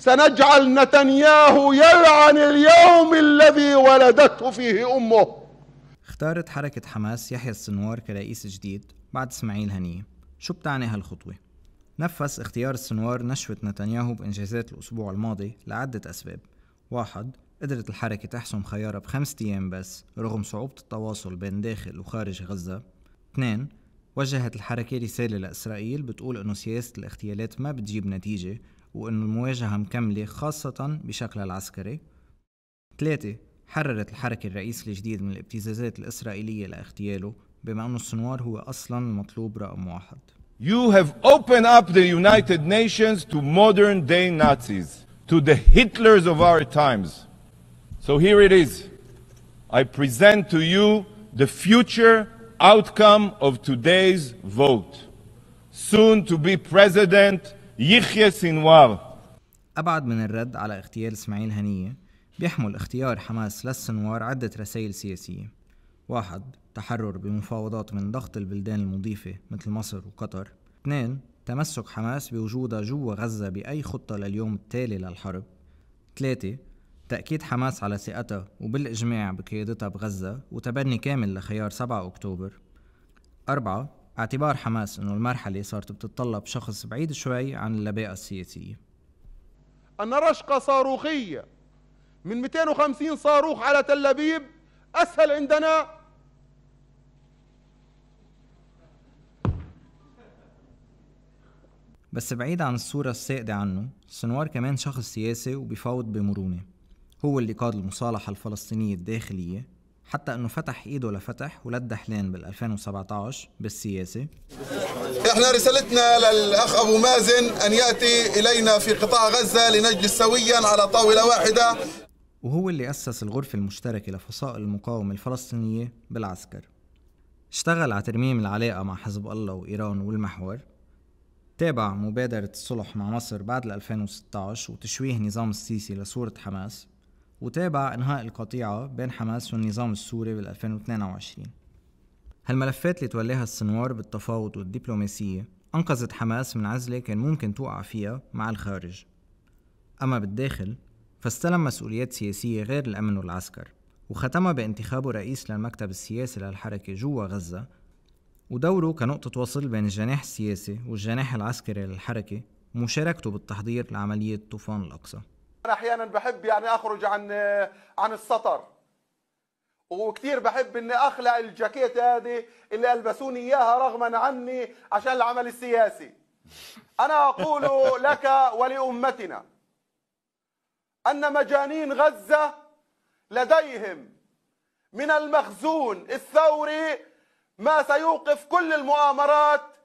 سنجعل نتنياهو يلعن اليوم الذي ولدته فيه امه اختارت حركة حماس يحيى السنوار كرئيس جديد بعد اسماعيل هنية شو بتعني هالخطوة؟ نفذ اختيار السنوار نشوة نتنياهو بإنجازات الأسبوع الماضي لعدة أسباب واحد قدرت الحركة تحسم خيارها بخمسة أيام بس رغم صعوبة التواصل بين داخل وخارج غزة اثنين وجهت الحركة رسالة لإسرائيل بتقول إنه سياسة الاغتيالات ما بتجيب نتيجة وأنه المواجهة مكملة خاصة بشكلها العسكري ثلاثة حررت الحركة الرئيس الجديد من الابتزازات الإسرائيلية لاغتياله بما أن السنوار هو أصلا المطلوب رقم واحد You have opened up the United Nations to modern day Nazis, to the Hitlers of our times. So here it is. I present to you the future outcome of today's vote. Soon to be president يحيى سنوار أبعد من الرد على اغتيال إسماعيل هنية بيحمل اختيار حماس للسنوار عدة رسائل سياسية واحد تحرر بمفاوضات من ضغط البلدان المضيفة مثل مصر وقطر اثنين تمسك حماس بوجودها جوا غزة بأي خطة لليوم التالي للحرب ثلاثة تأكيد حماس على ثقتها وبالإجماع بقيادتها بغزة وتبني كامل لخيار 7 أكتوبر أربعة اعتبار حماس أنه المرحلة صارت بتتطلب شخص بعيد شوي عن اللباقة السياسية أن رشقة صاروخية من 250 صاروخ على تل أبيب أسهل عندنا بس بعيد عن الصورة السائدة عنه سنوار كمان شخص سياسي وبيفاوض بمرونة هو اللي قاد المصالحة الفلسطينية الداخلية حتى انه فتح ايده لفتح ولد دحلان بال 2017 بالسياسه احنا رسالتنا للاخ ابو مازن ان ياتي الينا في قطاع غزه لنجلس سويا على طاوله واحده وهو اللي اسس الغرفه المشتركه لفصائل المقاومه الفلسطينيه بالعسكر اشتغل على ترميم العلاقه مع حزب الله وايران والمحور تابع مبادرة الصلح مع مصر بعد 2016 وتشويه نظام السيسي لصورة حماس وتابع إنهاء القطيعة بين حماس والنظام السوري بال 2022 هالملفات اللي تولاها السنوار بالتفاوض والدبلوماسية أنقذت حماس من عزلة كان ممكن توقع فيها مع الخارج أما بالداخل فاستلم مسؤوليات سياسية غير الأمن والعسكر وختمها بانتخابه رئيس للمكتب السياسي للحركة جوا غزة ودوره كنقطة وصل بين الجناح السياسي والجناح العسكري للحركة ومشاركته بالتحضير لعملية طوفان الأقصى انا احيانا بحب يعني اخرج عن عن السطر وكثير بحب اني اخلع الجاكيت هذه اللي البسوني اياها رغما عني عشان العمل السياسي انا اقول لك ولامتنا ان مجانين غزه لديهم من المخزون الثوري ما سيوقف كل المؤامرات